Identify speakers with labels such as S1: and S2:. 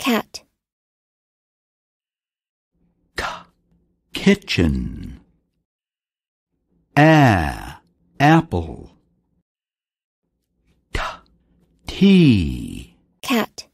S1: cat
S2: K kitchen air apple T tea cat